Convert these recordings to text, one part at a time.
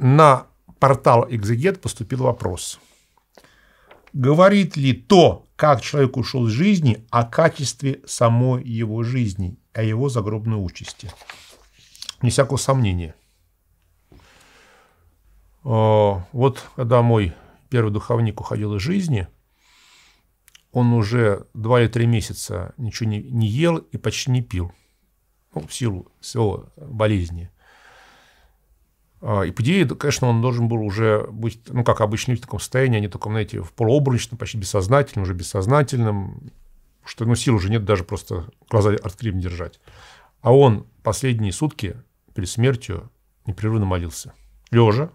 на портал «Экзегет» e поступил вопрос. Говорит ли то, как человек ушел из жизни, о качестве самой его жизни, о его загробной участи? Не всякого сомнения. Э, вот когда мой первый духовник уходил из жизни, он уже два или три месяца ничего не, не ел и почти не пил. Ну, в силу своего болезни – а, и по идее, конечно, он должен был уже быть, ну, как обычно, в таком состоянии, они таком, знаете, в полуобручном, почти бессознательном, уже бессознательном, что, ну, сил уже нет даже просто глаза открыв держать. А он последние сутки перед смертью непрерывно молился. Лежа,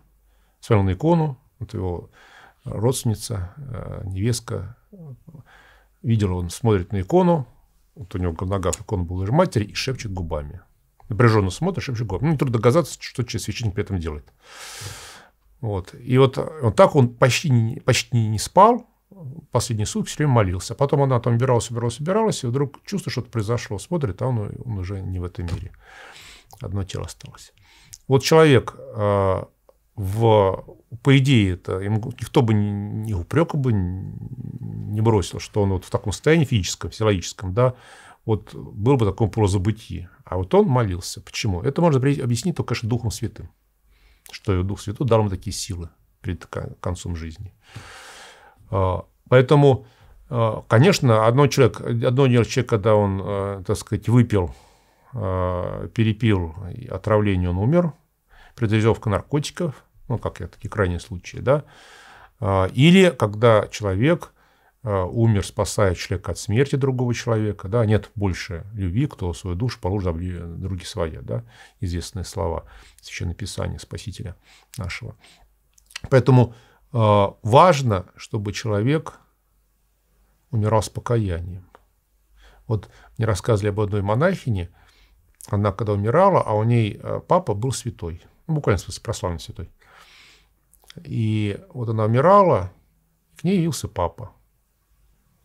смотрел на икону, вот его родственница, э, невестка, видела, он смотрит на икону, вот у него на ногах икона была матери, и шепчет губами – напряженно смотришь, вообще говорю, ну, нетрудно догадаться, что священник при этом делает. Вот. И вот, вот так он почти, почти не спал, последний суд все время молился. Потом она там убиралась, убиралась, убиралась, и вдруг чувствует, что-то произошло, смотрит, а он, он уже не в этом мире. Одно тело осталось. Вот человек а, в, по идее, это никто бы не, не бы не бросил, что он вот в таком состоянии физическом, физиологическом, да, вот был бы таком прозабытии. А вот он молился. Почему? Это можно объяснить только конечно, Духом Святым. Что Дух Святой дал ему такие силы перед концом жизни. А, поэтому, а, конечно, одно, человек, одно дело человек, когда он, а, так сказать, выпил, перепил, отравление он умер, передозировка наркотиков, ну, как я, такие крайние случаи, да, или когда человек Э, умер, спасая человека от смерти другого человека, да, нет больше любви, кто свою душу положит в э, други своя, да, известные слова Священного Писания Спасителя нашего. Поэтому э, важно, чтобы человек умирал с покаянием. Вот мне рассказывали об одной монахине, она когда умирала, а у ней папа был святой, ну, буквально в смысле православный святой. И вот она умирала, к ней явился папа.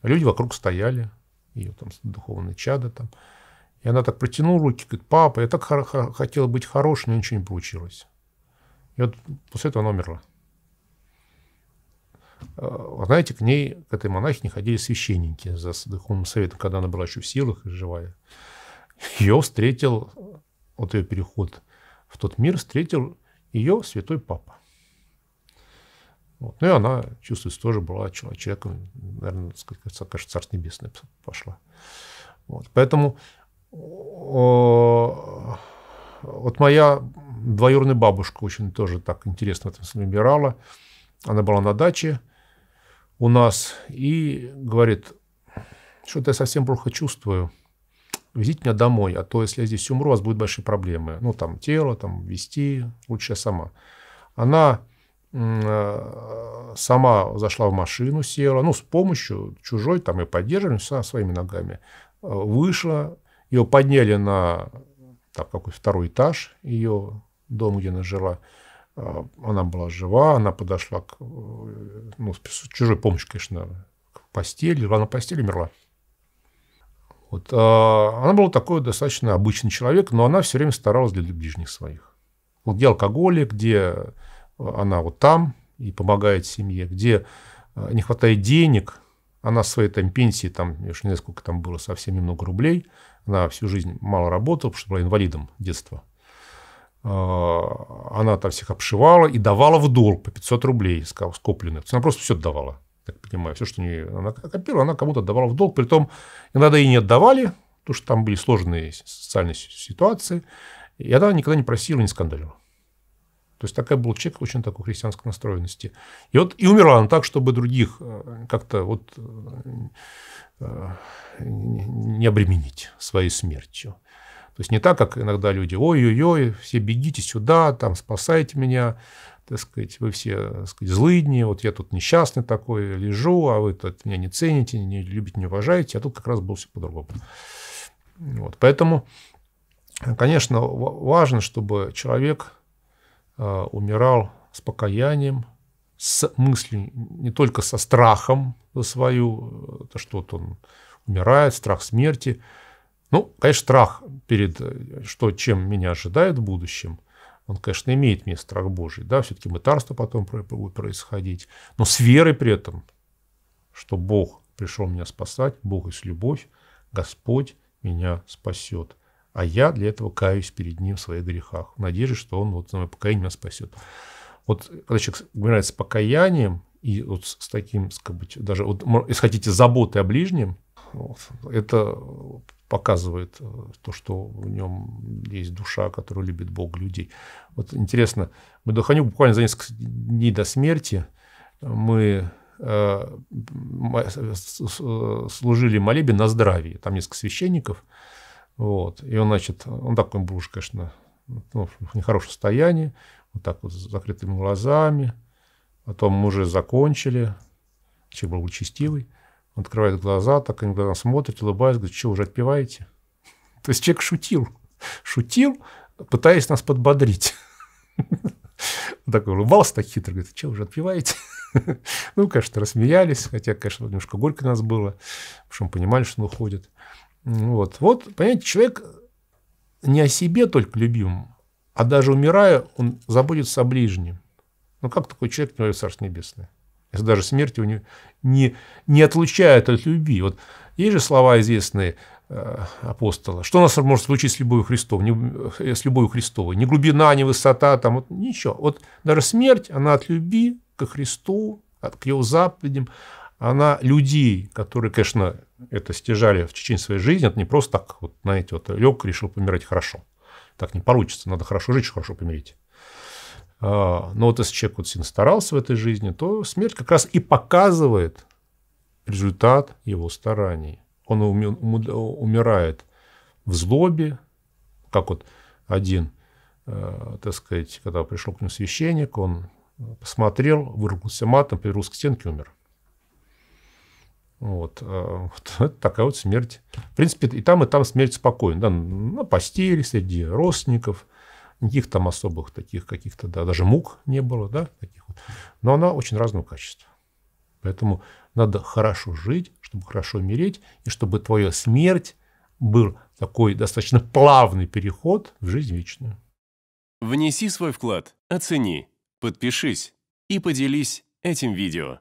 Люди вокруг стояли, ее там духовные чадо там. И она так протянула руки, говорит, папа, я так хотела быть хорошей, но ничего не получилось. И вот после этого она умерла. А, знаете, к ней, к этой монахине ходили священники за духовным советом, когда она была еще в силах и живая. Ее встретил, вот ее переход в тот мир, встретил ее святой папа. Вот. Ну и она, чувствуется, тоже была человеком, наверное, сказать, кажется, Царство Небесное пошла. Вот. Поэтому вот моя двоюродная бабушка очень тоже так интересно в этом смысле выбирала. Она была на даче у нас и говорит, что-то я совсем плохо чувствую. Везите меня домой, а то, если я здесь умру, у вас будут большие проблемы. Ну, там тело, там вести, лучше я сама. Она Э, сама зашла в машину, села, ну, с помощью чужой, там, и поддерживали, ну, со своими ногами, э, вышла, ее подняли на там, какой второй этаж ее дом, где она жила. Э, она была жива, она подошла к, ну, с чужой помощью, конечно, к постели, она на постели умерла. Вот. Она была такой достаточно обычный человек, но она все время старалась для ближних своих. Вот где алкоголик, где она вот там и помогает семье. Где а, не хватает денег, она своей там пенсии, там, я уж не знаю, сколько там было, совсем немного рублей, она всю жизнь мало работала, потому что была инвалидом детства. А, она там всех обшивала и давала в долг по 500 рублей скопленных. она просто все давала, так понимаю. Все, что не она копила, она кому-то отдавала в долг. Притом иногда ей не отдавали, потому что там были сложные социальные ситуации. И она никогда не просила, не скандалила. То есть такая был человек очень такой христианской настроенности. И вот и умерла она так, чтобы других э, как-то вот э, э, не обременить своей смертью. То есть не так, как иногда люди, ой-ой-ой, все бегите сюда, там спасайте меня, так сказать, вы все так сказать, злыдни, вот я тут несчастный такой лежу, а вы тут меня не цените, не любите, не уважаете. А тут как раз было все по-другому. Вот. Поэтому, конечно, важно, чтобы человек Э, умирал с покаянием, с мыслью, не только со страхом за свою, это что то он умирает, страх смерти. Ну, конечно, страх перед, э, что, чем меня ожидает в будущем, он, конечно, имеет место страх Божий, да, все-таки мытарство потом будет происходить, но с верой при этом, что Бог пришел меня спасать, Бог есть любовь, Господь меня спасет. А я для этого каюсь перед ним в своих грехах, в надежде, что он вот мое покаяние меня спасет. Вот когда человек умирает с покаянием, и вот с таким, скажем, даже вот, если хотите, заботы о ближнем, вот, это показывает э, то, что в нем есть душа, которая любит Бог людей. Вот интересно, мы Духанюк буквально за несколько дней до смерти э, мы э, э, служили молебен на здравии. Там несколько священников – вот. И он, значит, он такой был конечно, ну, в нехорошем состоянии, вот так вот с закрытыми глазами. Потом мы уже закончили, человек был участивый. Он открывает глаза, так они глаза смотрит, улыбается, говорит, что, уже отпиваете? То есть человек шутил, шутил, пытаясь нас подбодрить. Такой улыбался так хитро, говорит, что, уже отпиваете? Ну, конечно, рассмеялись, хотя, конечно, немножко горько нас было, потому что мы понимали, что он уходит. Вот, вот понимаете, человек не о себе только любимом, а даже умирая, он заботится о ближнем. Ну, как такой человек не Царство Небесное? Если даже смерть его не, не, не отлучает от любви. Вот есть же слова известные э, апостола. Что у нас может случиться с любовью Христовой? Не, э, с любовью Христовой? Ни глубина, ни высота, там, вот, ничего. Вот даже смерть, она от любви ко Христу, от, к его заповедям, она людей, которые, конечно, это стяжали в течение своей жизни, это не просто так, вот, знаете, вот лег, решил помирать хорошо. Так не получится, надо хорошо жить, хорошо помереть. А, но вот если человек вот сильно старался в этой жизни, то смерть как раз и показывает результат его стараний. Он умирает в злобе, как вот один, э, так сказать, когда пришел к нему священник, он посмотрел, выругался матом, повернулся к стенке и умер. Вот. Э, вот такая вот смерть. В принципе, и там, и там смерть спокойна. Да? На постели, среди родственников. Никаких там особых таких каких-то, да, даже мук не было, да, таких вот. Но она очень разного качества. Поэтому надо хорошо жить, чтобы хорошо умереть, и чтобы твоя смерть был такой достаточно плавный переход в жизнь вечную. Внеси свой вклад, оцени, подпишись и поделись этим видео.